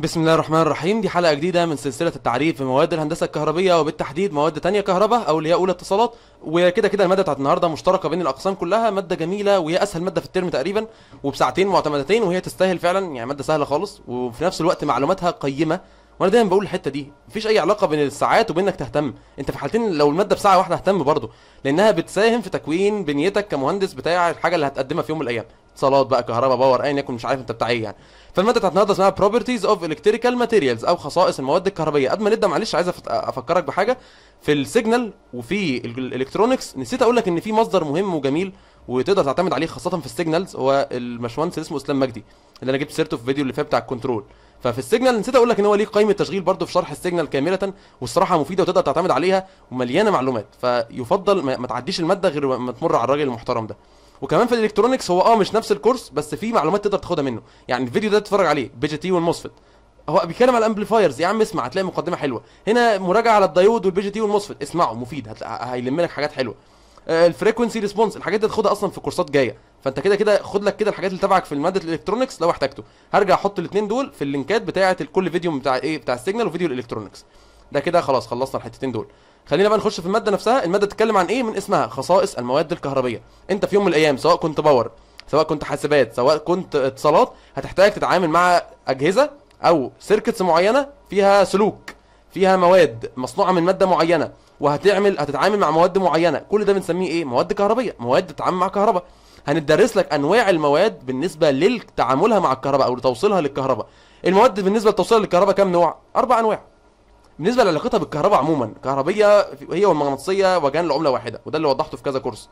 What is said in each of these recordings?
بسم الله الرحمن الرحيم دي حلقة جديدة من سلسلة التعريف في مواد الهندسة الكهربية وبالتحديد مواد تانية كهرباء أو اللي هي أولى اتصالات وكده كده المادة بتاعت النهاردة مشتركة بين الأقسام كلها مادة جميلة وهي أسهل مادة في الترم تقريبا وبساعتين معتمدتين وهي تستاهل فعلا يعني مادة سهلة خالص وفي نفس الوقت معلوماتها قيمة وانا دايما بقول الحته دي مفيش اي علاقه بين الساعات وبين انك تهتم انت في حالتين لو الماده بساعه واحده اهتم برضه لانها بتساهم في تكوين بنيتك كمهندس بتاع الحاجه اللي هتقدمها في يوم من الايام اتصالات بقى كهرباء باور ايا يكن مش عارف انت بتاع ايه يعني فالماده بتاعت النهارده اسمها بروبرتيز اوف الكتريكال ماتيريالز او خصائص المواد الكهربائيه قبل ما نبدا معلش عايز افكرك بحاجه في السيجنال وفي الالكترونكس نسيت اقول لك ان في مصدر مهم وجميل وتقدر تعتمد عليه خاصه في السيجنالز هو اللي اسمه اسلام مجدي اللي انا جبت سيرته في الفيديو اللي فات بتاع الكنترول ففي السيجنال نسيت اقول لك ان هو ليه قائمه تشغيل برضه في شرح السيجنال كامله والصراحه مفيده وتقدر تعتمد عليها ومليانه معلومات فيفضل ما تعديش الماده غير ما تمر على الراجل المحترم ده وكمان في الالكترونكس هو اه مش نفس الكورس بس في معلومات تقدر تاخدها منه يعني الفيديو ده تتفرج عليه بي جي تي والموسفيت هو بيتكلم على الامبليفايرز يا عم اسمع هتلاقي مقدمه حلوه هنا مراجعه على الدايود والبي جي تي والموسفيت اسمعه مفيد هيلم لك حاجات حلوه آه، الفريكونسي ريسبونس الحاجات دي هتاخدها اصلا في كورسات جايه فانت كده كده خد لك كده الحاجات اللي تبعك في ماده الالكترونكس لو احتجته هرجع احط الاثنين دول في اللينكات بتاعه كل فيديو بتاع ايه بتاع السيجنال وفيديو الالكترونكس ده كده خلاص خلصنا الحتتين دول خلينا بقى نخش في الماده نفسها الماده بتتكلم عن ايه من اسمها خصائص المواد الكهربيه انت في يوم من الايام سواء كنت باور سواء كنت حاسبات سواء كنت اتصالات هتحتاج تتعامل مع اجهزه او سيركتس معينه فيها سلوك فيها مواد مصنوعه من ماده معينه وهتعمل هتتعامل مع مواد معينه كل ده بنسميه ايه مواد كهربيه مواد تتعامل مع كهرباء هندرس لك انواع المواد بالنسبه لتعاملها مع الكهرباء او لتوصيلها للكهرباء المواد بالنسبه لتوصيلها للكهرباء كام نوع اربع انواع بالنسبه لعلاقتها بالكهرباء عموما كهربيه هي والمغناطيسيه وجان لعمله واحده وده اللي وضحته في كذا كورس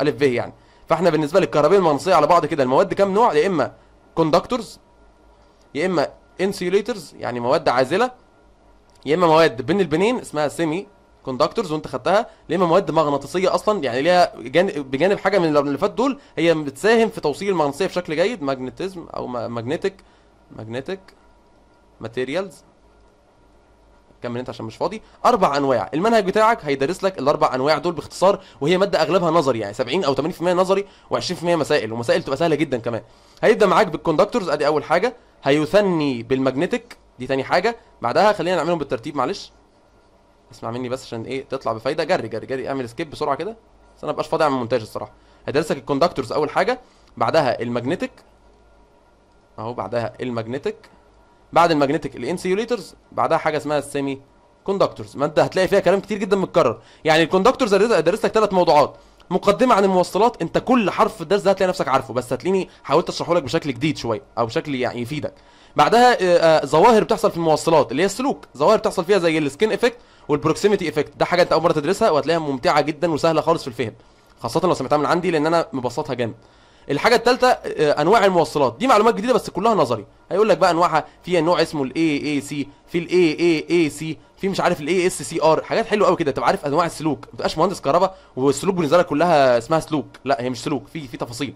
الف ب يعني فاحنا بالنسبه للكهربيه والمغناطيسيه على بعض كده المواد كام نوع يا اما كوندكتورز يا اما انسيوليترز يعني مواد عازله يا اما مواد بين البنين اسمها سيمي كوندكتورز وانت خدتها ليه مواد مغناطيسيه اصلا يعني ليها بجانب حاجه من اللي فات دول هي بتساهم في توصيل المغناطيسيه بشكل جيد ماجنتيزم او ماجنتيك ماجنتيك ماتيريالز كمل انت عشان مش فاضي اربع انواع المنهج بتاعك هيدرس لك الاربع انواع دول باختصار وهي ماده اغلبها نظري يعني 70 او 80% نظري و20% مسائل ومسائل تبقى سهله جدا كمان هيبدا معاك بالكوندكتورز ادي اول حاجه هيثني بالماجنتيك دي تاني حاجه بعدها خلينا نعملهم بالترتيب معلش اسمع مني بس عشان ايه تطلع بفايده جري جري جري اعمل سكيب بسرعه كده بس انا مابقاش فاضي اعمل مونتاج الصراحه هدرسك الكوندكتورز اول حاجه بعدها الماجنتيك اهو بعدها الماجنتيك بعد الماجنتيك الانسيوليترز بعدها حاجه اسمها السيمي كوندكتورز ما انت هتلاقي فيها كلام كتير جدا متكرر يعني الكوندكتورز درست لك ثلاث موضوعات مقدمه عن الموصلات انت كل حرف في الدرس ده هتلاقي نفسك عارفه بس هتلاقيني حاولت اشرحه لك بشكل جديد شويه او بشكل يعني يفيدك بعدها آه، آه، ظواهر بتحصل في الموصلات اللي هي السلوك ظواهر بتحصل فيها زي السكين افكت والبروكسيميتي ايفكت ده حاجه انت اول مره تدرسها وهتلاقيها ممتعه جدا وسهله خالص في الفهم خاصه لو سمعتها من عندي لان انا مبسطها جامد الحاجه الثالثه آه، انواع الموصلات دي معلومات جديده بس كلها نظري هيقول لك بقى انواعها في نوع اسمه الاي اي سي في الاي اي اي سي في مش عارف الاي اس سي ار حاجات حلوه قوي كده تبقى عارف انواع السلوك ما تبقاش مهندس كهرباء والسلوك بالنسبه لك كلها اسمها سلوك لا هي مش سلوك في في تفاصيل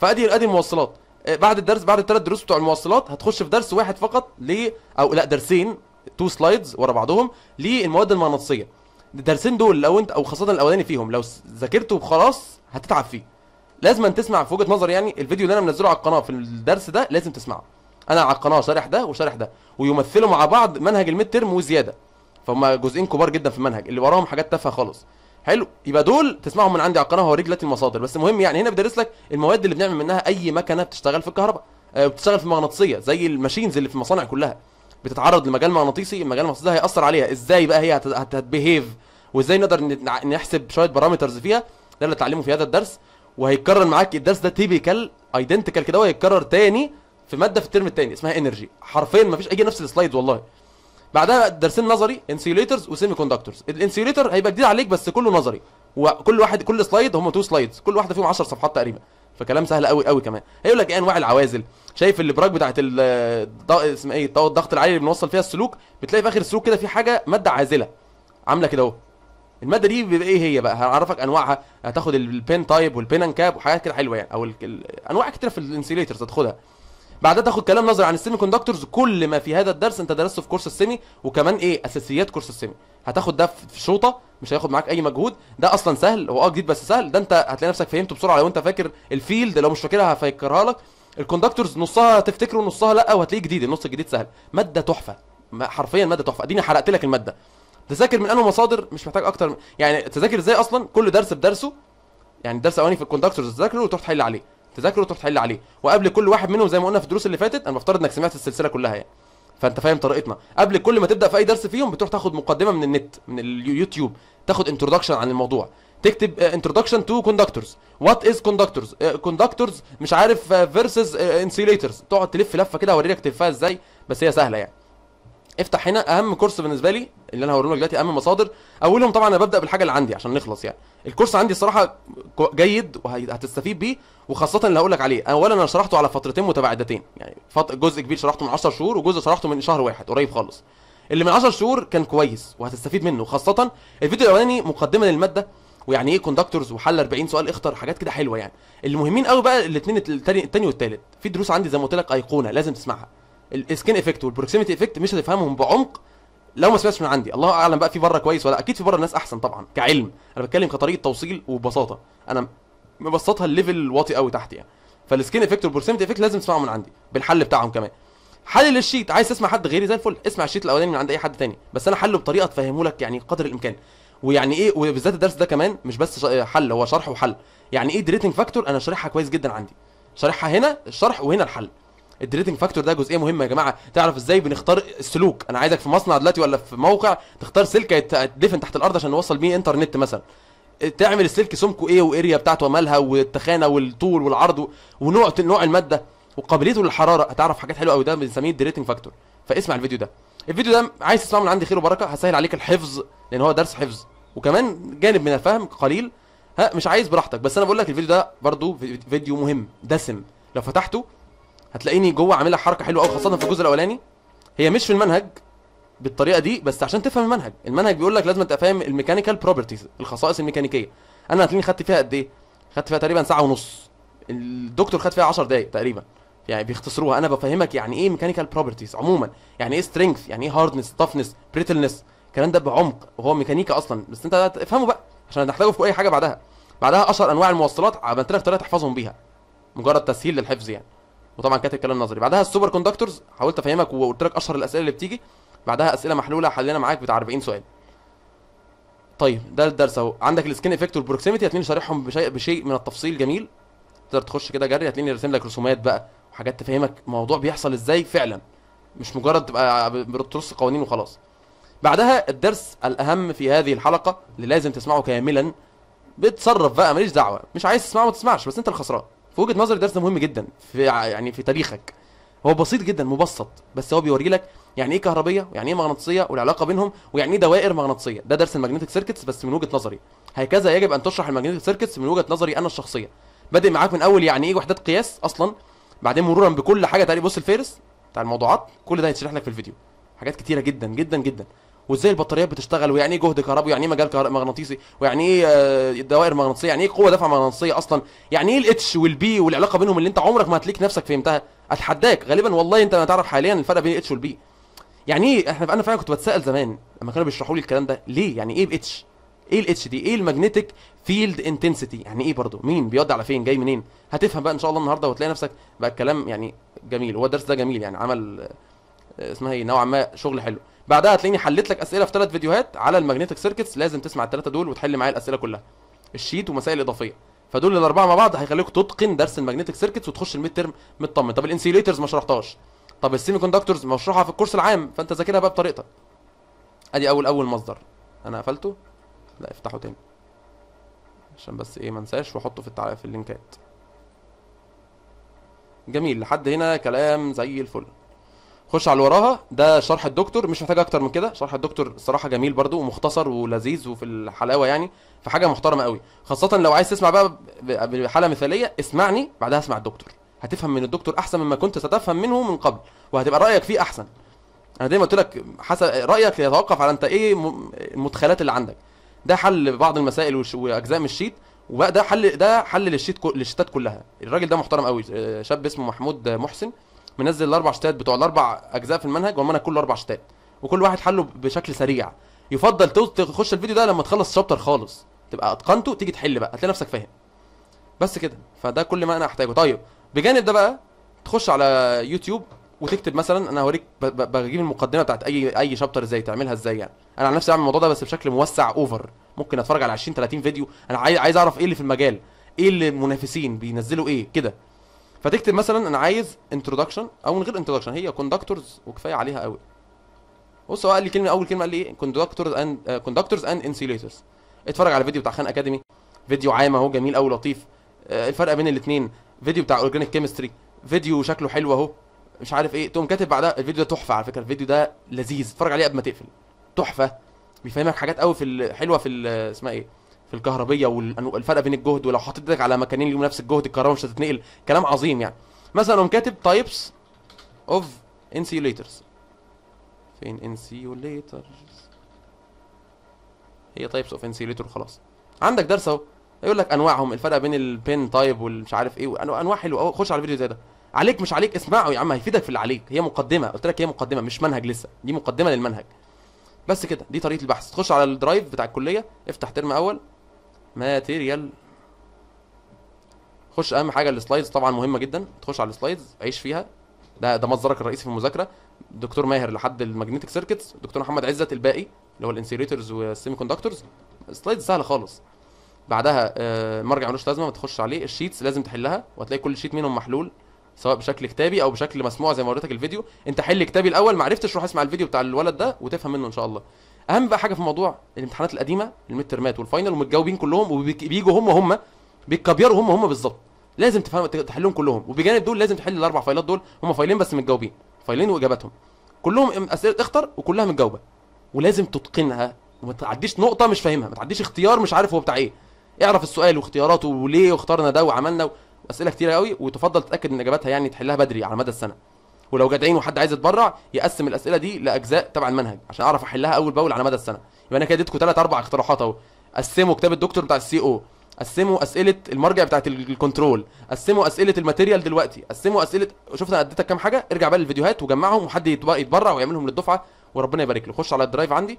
فادي ادي الموصلات آه، بعد الدرس بعد الثلاث دروس بتوع المواصلات هتخش في درس واحد فقط ليه او لا درسين تو سلايدز ورا بعضهم للمواد المغناطيسيه الدرسين دول لو انت او خاصه الاولاني فيهم لو ذاكرته خلاص هتتعب فيه لازم تسمع في وجهه نظري يعني الفيديو اللي انا منزله على القناه في الدرس ده لازم تسمعه انا على القناه شارح ده وشارح ده ويمثلوا مع بعض منهج الميد ترم وزياده فهم جزئين كبار جدا في المنهج اللي وراهم حاجات تافهه خالص حلو يبقى دول تسمعهم من عندي على القناه هوريك دلوقتي المصادر بس المهم يعني هنا بدرس لك المواد اللي بنعمل منها اي مكنه بتشتغل في الكهرباء آه، بتشتغل في المغناطيسيه زي الماشينز اللي في المصانع كلها بتتعرض لمجال مغناطيسي المجال المغناطيسي ده هياثر عليها ازاي بقى هي هتبيهيف وازاي نقدر نحسب شويه بارامترز فيها ده اللي اتعلمه في هذا الدرس وهيتكرر معاك الدرس ده تيبيكال ايدنتيكال كده وهيتكرر تاني في ماده في الترم التاني اسمها انرجي حرفيا مفيش اي نفس السلايد والله بعدها درسين نظري انسيوليترز وسيمي كوندكتورز الانسيوليتر هيبقى جديد عليك بس كله نظري وكل واحد كل سلايد هم تو سلايدز كل واحده فيهم 10 صفحات تقريبا فكلام سهل قوي قوي كمان هيقول لك ايه انواع العوازل شايف البراك بتاعت اسمها ايه الضغط العالي اللي بنوصل فيها السلوك بتلاقي في اخر السلوك كده في حاجه ماده عازله عامله كده اهو الماده دي بيبقى ايه هي بقى هعرفك انواعها هتاخد البين تايب والبين ان كاب وحاجات كده حلوه يعني او ال... ال... انواع كتيره في الانسيليترز هتاخدها بعدها تاخد كلام نظري عن السيمي كوندكتورز كل ما في هذا الدرس انت درسته في كورس السيمي وكمان ايه اساسيات كورس السيمي هتاخد ده في شوطه مش هياخد معاك اي مجهود ده اصلا سهل هو اه جديد بس سهل ده انت هتلاقي نفسك فهمته بسرعه لو انت فاكر الفيلد لو مش فاكرها هفكرها لك الكوندكتورز نصها تفتكره ونصها لا وهتلاقيه جديد النص الجديد سهل ماده تحفه حرفيا ماده تحفه اديني حرقت لك الماده تذاكر من انه مصادر مش محتاج اكتر يعني تذاكر ازاي اصلا كل درس بدرسه يعني الدرس الاولاني في الكوندكتورز تذاكره وتروح تحل عليه تذاكره وتروح تحل عليه وقبل كل واحد منهم زي ما قلنا في الدروس اللي فاتت انا بفترض انك سمعت السلسله كلها يعني فانت فاهم طريقتنا قبل كل ما تبدا في اي درس فيهم بتروح تاخد مقدمه من النت من اليوتيوب تاخد انترودكشن عن الموضوع تكتب انترودكشن تو كوندكتورز وات از كوندكتورز كوندكتورز مش عارف فيرسز آه، انسيليترز آه، تقعد تلف لفه كده اوريك تلفها ازاي بس هي سهله يعني افتح هنا اهم كورس بالنسبه لي اللي انا هوريه لك دلوقتي اهم مصادر اولهم طبعا انا ببدا بالحاجه اللي عندي عشان نخلص يعني الكورس عندي الصراحه جيد وهتستفيد بيه وخاصه اللي هقول لك عليه اولا انا شرحته على فترتين متباعدتين يعني جزء كبير شرحته من 10 شهور وجزء شرحته من شهر واحد قريب خالص اللي من 10 شهور كان كويس وهتستفيد منه خاصه الفيديو الاولاني مقدمه للماده ويعني ايه كوندكتورز وحل 40 سؤال اختر حاجات كده حلوه يعني المهمين قوي بقى الاثنين التاني, والثالث في دروس عندي زي ما قلت لك ايقونه لازم تسمعها السكين افكت والبروكسيميتي افكت مش هتفهمهم بعمق لو ما سمعتش من عندي الله اعلم بقى في بره كويس ولا اكيد في بره الناس احسن طبعا كعلم انا بتكلم كطريقه توصيل وببساطه انا مبسطها الليفل واطي قوي تحت يعني فالسكين افكت والبروكسيميتي افكت لازم تسمعهم من عندي بالحل بتاعهم كمان حلل الشيت عايز تسمع حد غيري زي الفل اسمع الشيت الاولاني من عند اي حد تاني بس انا حله بطريقه تفهمه لك يعني قدر الامكان ويعني ايه وبالذات الدرس ده كمان مش بس حل هو شرح وحل يعني ايه دريتنج فاكتور انا شارحها كويس جدا عندي شارحها هنا الشرح وهنا الحل الدريتنج فاكتور ده جزئيه مهمه يا جماعه تعرف ازاي بنختار السلوك انا عايزك في مصنع دلوقتي ولا في موقع تختار سلك هيتدفن تحت الارض عشان نوصل بيه انترنت مثلا تعمل السلك سمكه ايه واريا بتاعته ومالها والتخانه والطول والعرض ونوع نوع الماده وقابليته للحراره هتعرف حاجات حلوه قوي ده بنسميه الدريتنج فاكتور فاسمع الفيديو ده الفيديو ده عايز تسمعه من عندي خير وبركه هسهل عليك الحفظ لان هو درس حفظ وكمان جانب من الفهم قليل ها مش عايز براحتك بس انا بقول لك الفيديو ده برضو فيديو مهم دسم لو فتحته هتلاقيني جوه عاملها حركه حلوه قوي خاصه في الجزء الاولاني هي مش في المنهج بالطريقه دي بس عشان تفهم المنهج المنهج بيقول لك لازم تفهم الميكانيكال بروبرتيز الخصائص الميكانيكيه انا هتلاقيني خدت فيها قد ايه خدت فيها تقريبا ساعه ونص الدكتور خد فيها 10 دقائق تقريبا يعني بيختصروها انا بفهمك يعني ايه ميكانيكال بروبرتيز عموما يعني ايه سترينث يعني ايه هاردنس تافنس بريتلنس الكلام ده بعمق وهو ميكانيكا اصلا بس انت افهمه بقى عشان هتحتاجه في اي حاجه بعدها بعدها اشهر انواع الموصلات عملت لك طريقه تحفظهم بيها مجرد تسهيل للحفظ يعني وطبعا كانت الكلام نظري بعدها السوبر كوندكتورز حاولت افهمك وقلت لك اشهر الاسئله اللي بتيجي بعدها اسئله محلوله حلينا معاك بتاع 40 سؤال طيب ده الدرس اهو عندك السكين افكت والبروكسيميتي هتلاقيني شارحهم بشيء, بشيء من التفصيل جميل تقدر تخش كده جري هتلاقيني راسم لك رسومات بقى وحاجات تفهمك الموضوع بيحصل ازاي فعلا مش مجرد تبقى ترص قوانين وخلاص بعدها الدرس الاهم في هذه الحلقه اللي لازم تسمعه كاملا بتصرف بقى ماليش دعوه مش عايز تسمعه ما تسمعش بس انت الخسران في وجهه نظري درس مهم جدا في يعني في تاريخك هو بسيط جدا مبسط بس هو بيوري لك يعني ايه كهربيه ويعني ايه مغناطيسيه والعلاقه بينهم ويعني ايه دوائر مغناطيسيه ده درس الماجنتيك سيركتس بس من وجهه نظري هكذا يجب ان تشرح الماجنتيك سيركتس من وجهه نظري انا الشخصيه بادئ معاك من اول يعني ايه وحدات قياس اصلا بعدين مرورا بكل حاجه تقريبا بص الفيرس بتاع الموضوعات كل ده هيتشرح لك في الفيديو حاجات كتيره جدا جدا جدا وازاي البطاريات بتشتغل ويعني ايه جهد كهربي ويعني ايه مجال مغناطيسي ويعني ايه آه، دوائر مغناطيسيه يعني ايه قوه دفع مغناطيسيه اصلا يعني ايه الاتش والبي والعلاقه بينهم اللي انت عمرك ما هتليك نفسك فهمتها اتحداك غالبا والله انت ما تعرف حاليا الفرق بين الاتش والبي يعني ايه احنا انا فعلا كنت بتسال زمان لما كانوا بيشرحوا لي الكلام ده ليه يعني ايه الاتش ايه الاتش دي ايه الماجنتيك فيلد انتنسيتي يعني ايه برضو مين بيودي على فين جاي منين هتفهم بقى ان شاء الله النهارده وتلاقي نفسك بقى الكلام يعني جميل هو الدرس ده جميل يعني عمل آه، اسمها ايه نوعا ما شغل حلو بعدها هتلاقيني حليت لك اسئله في ثلاث فيديوهات على الماجنتيك سيركتس لازم تسمع الثلاثه دول وتحل معايا الاسئله كلها الشيت ومسائل اضافيه فدول الاربعه مع بعض هيخليك تتقن درس الماجنتيك سيركتس وتخش الميد ترم مطمن طب الانسيليترز ما شرحتهاش طب السيمي كوندكتورز مشروحه في الكورس العام فانت ذاكرها بقى بطريقتك ادي اول اول مصدر انا قفلته لا افتحه تاني عشان بس ايه ما انساش واحطه في التعليق في اللينكات جميل لحد هنا كلام زي الفل خش على اللي وراها ده شرح الدكتور مش محتاج اكتر من كده شرح الدكتور الصراحه جميل برده ومختصر ولذيذ وفي الحلاوه يعني فحاجه محترمه قوي خاصه لو عايز تسمع بقى بحاله مثاليه اسمعني بعدها اسمع الدكتور هتفهم من الدكتور احسن مما كنت ستفهم منه من قبل وهتبقى رايك فيه احسن انا دايما قلت لك حسب رايك يتوقف على انت ايه المدخلات اللي عندك ده حل بعض المسائل واجزاء من الشيت وده حل ده حل للشيت للشتات كلها الراجل ده محترم قوي آه، شاب اسمه محمود محسن منزل الاربع شتات بتوع الاربع اجزاء في المنهج والمنهج كله اربع شتات وكل واحد حله بشكل سريع يفضل تخش الفيديو ده لما تخلص الشابتر خالص تبقى اتقنته تيجي تحل بقى هتلاقي نفسك فاهم بس كده فده كل ما انا احتاجه طيب بجانب ده بقى تخش على يوتيوب وتكتب مثلا انا هوريك بجيب المقدمه بتاعت اي اي شابتر ازاي تعملها ازاي يعني انا عن نفسي اعمل الموضوع ده بس بشكل موسع اوفر ممكن اتفرج على 20 30 فيديو انا عايز اعرف ايه اللي في المجال ايه اللي المنافسين بينزلوا ايه كده فتكتب مثلا انا عايز انتروداكشن او من غير انتروداكشن هي كوندكتورز وكفايه عليها قوي بص هو قال لي كلمه اول كلمه قال لي ايه كوندكتورز اند كوندكتورز اند انسيليترز اتفرج على فيديو بتاع خان اكاديمي فيديو عام اهو جميل قوي لطيف آه، الفرق بين الاثنين فيديو بتاع اورجانيك كيمستري فيديو شكله حلو اهو مش عارف ايه تقوم كاتب بعدها الفيديو ده تحفه على فكره الفيديو ده لذيذ اتفرج عليه قبل ما تقفل تحفه بيفهمك حاجات قوي في حلوه في آه، اسمها ايه في الكهربيه والفرق بين الجهد ولو حطيت ايدك على مكانين ليهم نفس الجهد الكهرباء مش هتتنقل كلام عظيم يعني مثلا اقوم كاتب تايبس اوف انسيوليترز فين انسيوليترز هي تايبس اوف انسيوليتر خلاص عندك درس اهو يقول لك انواعهم الفرق بين البين تايب والمش عارف ايه انواع حلوه خش على الفيديو زي ده عليك مش عليك اسمعه يا عم هيفيدك في اللي عليك هي مقدمه قلت لك هي مقدمه مش منهج لسه دي مقدمه للمنهج بس كده دي طريقه البحث تخش على الدرايف بتاع الكليه افتح ترم اول ماتيريال خش اهم حاجه السلايدز طبعا مهمه جدا تخش على السلايدز عيش فيها ده ده مصدرك الرئيسي في المذاكره دكتور ماهر لحد الماجنتيك سيركتس دكتور محمد عزت الباقي اللي هو الانسيريتورز والسيمي كوندكتورز سلايدز سهله خالص بعدها آه، مرجع ملوش لازمه ما تخش عليه الشيتس لازم تحلها وهتلاقي كل شيت منهم محلول سواء بشكل كتابي او بشكل مسموع زي ما وريتك الفيديو انت حل كتابي الاول ما عرفتش روح اسمع الفيديو بتاع الولد ده وتفهم منه ان شاء الله اهم بقى حاجه في الموضوع الامتحانات القديمه الميد والفاينل ومتجاوبين كلهم وبيجوا هم هم بيتكبيروا هم هم بالظبط لازم تفهم تحلهم كلهم وبجانب دول لازم تحل الاربع فايلات دول هم فايلين بس متجاوبين فايلين واجاباتهم كلهم اسئله اختر وكلها متجاوبه ولازم تتقنها وما تعديش نقطه مش فاهمها ما تعديش اختيار مش عارف هو بتاع ايه اعرف السؤال واختياراته وليه اخترنا ده وعملنا اسئله كتير قوي وتفضل تتاكد ان اجاباتها يعني تحلها بدري على مدى السنه ولو جدعين وحد عايز يتبرع يقسم الاسئله دي لاجزاء تبع المنهج عشان اعرف احلها اول باول على مدى السنه يبقى انا كده اديتكم ثلاث اربع اقتراحات اهو قسموا كتاب الدكتور بتاع السي او قسموا اسئله المرجع بتاعت الكنترول قسموا اسئله الماتيريال دلوقتي قسموا اسئله شفت انا اديتك كام حاجه ارجع بقى للفيديوهات وجمعهم وحد يتبرع ويعملهم للدفعه وربنا يبارك له خش على الدرايف عندي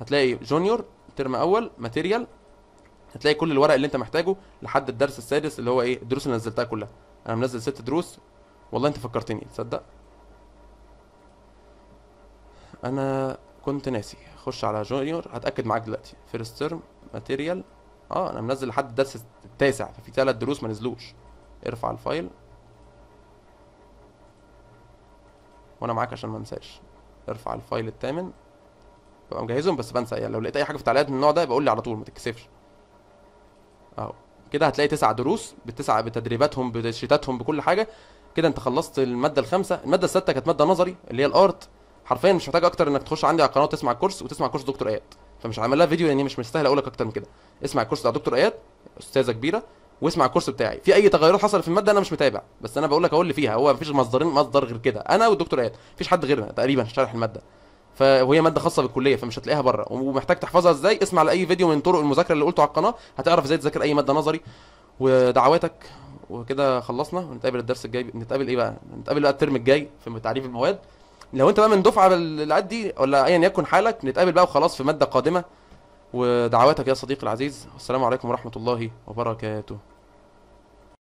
هتلاقي جونيور ترم اول ماتيريال هتلاقي كل الورق اللي انت محتاجه لحد الدرس السادس اللي هو ايه الدروس اللي نزلتها كلها انا منزل ست دروس والله انت فكرتني تصدق انا كنت ناسي خش على جونيور هتاكد معاك دلوقتي فيرست تيرم ماتيريال اه انا منزل لحد الدرس التاسع ففي ثلاث دروس ما نزلوش ارفع الفايل وانا معاك عشان ما انساش ارفع الفايل الثامن ببقى مجهزهم بس بنسى يعني لو لقيت اي حاجه في التعليقات من النوع ده يبقى قول لي على طول ما تتكسفش اهو كده هتلاقي تسع دروس بتسع بتدريباتهم بشيتاتهم بكل حاجه كده انت خلصت الماده الخامسه الماده السادسه كانت ماده نظري اللي هي الارت حرفيا مش محتاج اكتر انك تخش عندي على القناه وتسمع الكورس وتسمع كورس دكتور اياد فمش عامل لها فيديو لان مش مستاهل اقول لك اكتر من كده اسمع الكورس بتاع دكتور اياد استاذه كبيره واسمع الكورس بتاعي في اي تغيرات حصلت في الماده انا مش متابع بس انا بقول لك اقول اللي فيها هو مفيش مصدرين مصدر غير كده انا والدكتور اياد مفيش حد غيرنا تقريبا شارح الماده فهي ماده خاصه بالكليه فمش هتلاقيها بره ومحتاج تحفظها ازاي اسمع لاي فيديو من طرق المذاكره اللي قلته على القناه هتعرف ازاي تذاكر اي ماده نظري ودعواتك وكده خلصنا ونتقابل الدرس الجاي نتقابل ايه بقى نتقابل بقى الترم الجاي في تعريف المواد لو انت بقى من دفعه اللي دي ولا ايا يكن حالك نتقابل بقى وخلاص في ماده قادمه ودعواتك يا صديقي العزيز والسلام عليكم ورحمه الله وبركاته